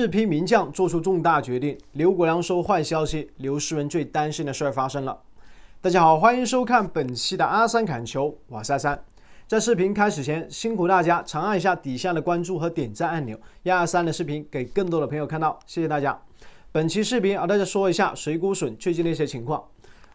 这批名将做出重大决定，刘国梁收坏消息，刘诗雯最担心的事儿发生了。大家好，欢迎收看本期的阿三砍球我是阿三。在视频开始前，辛苦大家长按一下底下的关注和点赞按钮，幺二三的视频给更多的朋友看到，谢谢大家。本期视频啊，大家说一下水谷隼最近的一些情况。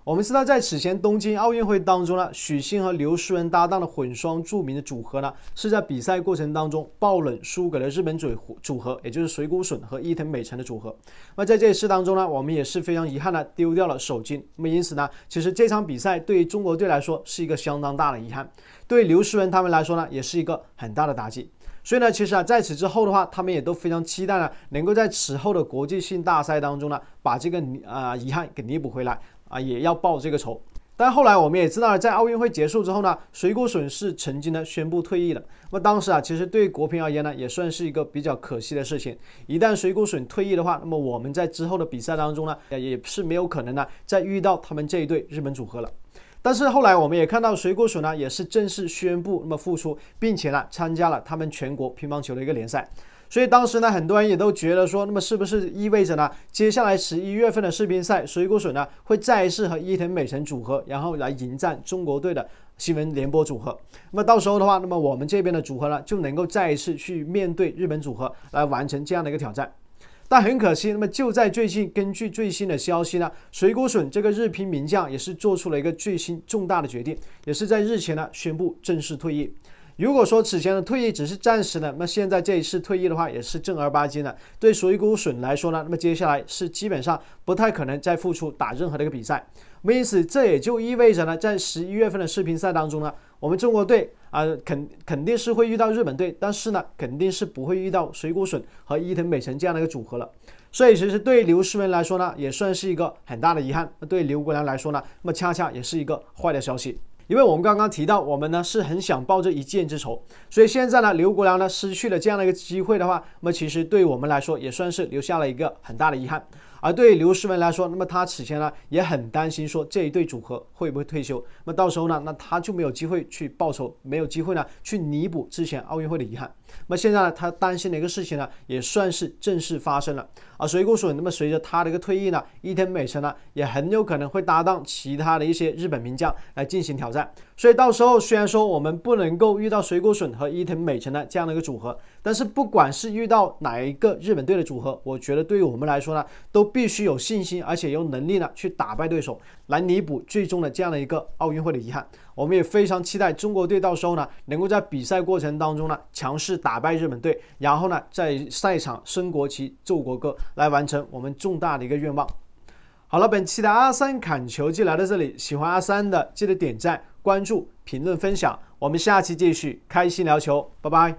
我们知道，在此前东京奥运会当中呢，许昕和刘诗雯搭档的混双著名的组合呢，是在比赛过程当中爆冷输给了日本组组合，也就是水谷隼和伊藤美诚的组合。那在这一事当中呢，我们也是非常遗憾的丢掉了首金。那么因此呢，其实这场比赛对于中国队来说是一个相当大的遗憾，对刘诗雯他们来说呢，也是一个很大的打击。所以呢，其实啊，在此之后的话，他们也都非常期待呢，能够在此后的国际性大赛当中呢，把这个啊遗憾给弥补回来。啊，也要报这个仇。但后来我们也知道了，在奥运会结束之后呢，水谷隼是曾经呢宣布退役的。那么当时啊，其实对国乒而言呢，也算是一个比较可惜的事情。一旦水谷隼退役的话，那么我们在之后的比赛当中呢，也是没有可能呢再遇到他们这一对日本组合了。但是后来我们也看到，水谷隼呢也是正式宣布那么复出，并且呢参加了他们全国乒乓球的一个联赛。所以当时呢，很多人也都觉得说，那么是不是意味着呢，接下来十一月份的世乒赛，水谷隼呢会再一次和伊藤美诚组合，然后来迎战中国队的新闻联播组合？那么到时候的话，那么我们这边的组合呢就能够再一次去面对日本组合，来完成这样的一个挑战。但很可惜，那么就在最近，根据最新的消息呢，水谷隼这个日乒名将也是做出了一个最新重大的决定，也是在日前呢宣布正式退役。如果说此前的退役只是暂时的，那现在这一次退役的话也是正儿八经的。对水谷隼来说呢，那么接下来是基本上不太可能再复出打任何的一个比赛。因此，这也就意味着呢，在十一月份的世乒赛当中呢，我们中国队啊，肯肯定是会遇到日本队，但是呢，肯定是不会遇到水谷隼和伊藤美诚这样的一个组合了。所以，其实对刘诗雯来说呢，也算是一个很大的遗憾；那对刘国梁来说呢，那么恰恰也是一个坏的消息。因为我们刚刚提到，我们呢是很想报这一箭之仇，所以现在呢，刘国梁呢失去了这样的一个机会的话，那么其实对我们来说也算是留下了一个很大的遗憾。而对刘诗雯来说，那么她此前呢也很担心说这一对组合会不会退休，那么到时候呢，那她就没有机会去报仇，没有机会呢去弥补之前奥运会的遗憾。那么现在呢，他担心的一个事情呢，也算是正式发生了啊。水谷隼，那么随着他的一个退役呢，伊藤美诚呢，也很有可能会搭档其他的一些日本名将来进行挑战。所以到时候虽然说我们不能够遇到水谷隼和伊藤美诚的这样的一个组合，但是不管是遇到哪一个日本队的组合，我觉得对于我们来说呢，都必须有信心，而且有能力呢去打败对手，来弥补最终的这样的一个奥运会的遗憾。我们也非常期待中国队到时候呢，能够在比赛过程当中呢，强势打败日本队，然后呢，在赛场升国旗奏国歌，来完成我们重大的一个愿望。好了，本期的阿三侃球就来到这里，喜欢阿三的记得点赞、关注、评论、分享，我们下期继续开心聊球，拜拜。